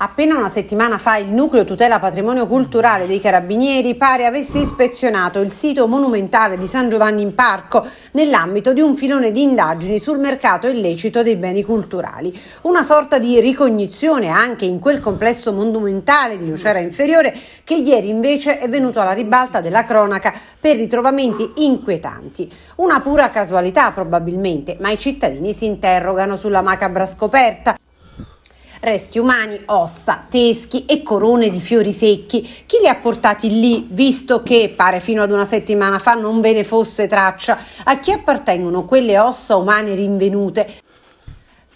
Appena una settimana fa il nucleo tutela patrimonio culturale dei Carabinieri pare avesse ispezionato il sito monumentale di San Giovanni in Parco nell'ambito di un filone di indagini sul mercato illecito dei beni culturali. Una sorta di ricognizione anche in quel complesso monumentale di Lucera Inferiore che ieri invece è venuto alla ribalta della cronaca per ritrovamenti inquietanti. Una pura casualità probabilmente, ma i cittadini si interrogano sulla macabra scoperta resti umani, ossa, teschi e corone di fiori secchi. Chi li ha portati lì, visto che, pare fino ad una settimana fa, non ve ne fosse traccia? A chi appartengono quelle ossa umane rinvenute?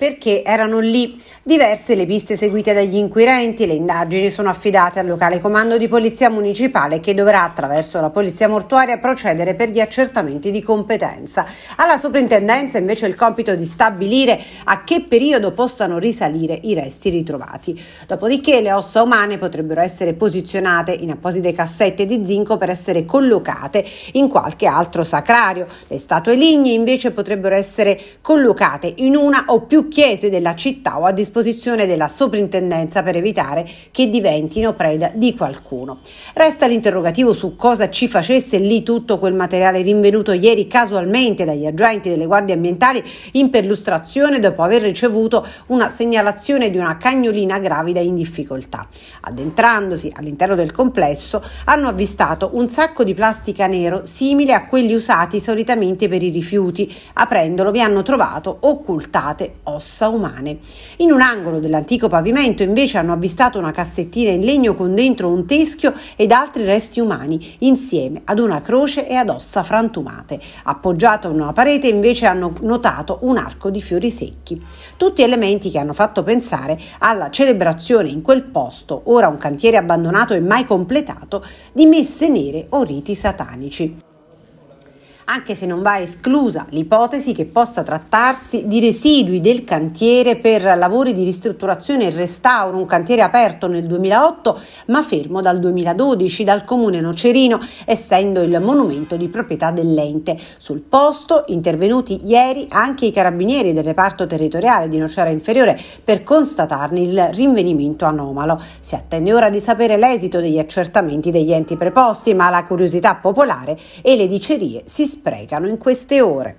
perché erano lì diverse le piste seguite dagli inquirenti. Le indagini sono affidate al locale comando di polizia municipale che dovrà attraverso la polizia mortuaria procedere per gli accertamenti di competenza. Alla soprintendenza invece il compito di stabilire a che periodo possano risalire i resti ritrovati. Dopodiché le ossa umane potrebbero essere posizionate in apposite cassette di zinco per essere collocate in qualche altro sacrario. Le statue lignee invece potrebbero essere collocate in una o più chiese della città o a disposizione della soprintendenza per evitare che diventino preda di qualcuno. Resta l'interrogativo su cosa ci facesse lì tutto quel materiale rinvenuto ieri casualmente dagli agenti delle guardie ambientali in perlustrazione dopo aver ricevuto una segnalazione di una cagnolina gravida in difficoltà. Addentrandosi all'interno del complesso hanno avvistato un sacco di plastica nero simile a quelli usati solitamente per i rifiuti. Aprendolo vi hanno trovato occultate ossa ossa umane. In un angolo dell'antico pavimento invece hanno avvistato una cassettina in legno con dentro un teschio ed altri resti umani, insieme ad una croce e ad ossa frantumate. Appoggiato a una parete invece hanno notato un arco di fiori secchi. Tutti elementi che hanno fatto pensare alla celebrazione in quel posto, ora un cantiere abbandonato e mai completato, di messe nere o riti satanici anche se non va esclusa l'ipotesi che possa trattarsi di residui del cantiere per lavori di ristrutturazione e restauro, un cantiere aperto nel 2008 ma fermo dal 2012 dal comune Nocerino, essendo il monumento di proprietà dell'ente. Sul posto intervenuti ieri anche i carabinieri del reparto territoriale di Nocera Inferiore per constatarne il rinvenimento anomalo. Si attende ora di sapere l'esito degli accertamenti degli enti preposti, ma la curiosità popolare e le dicerie si sprecano in queste ore.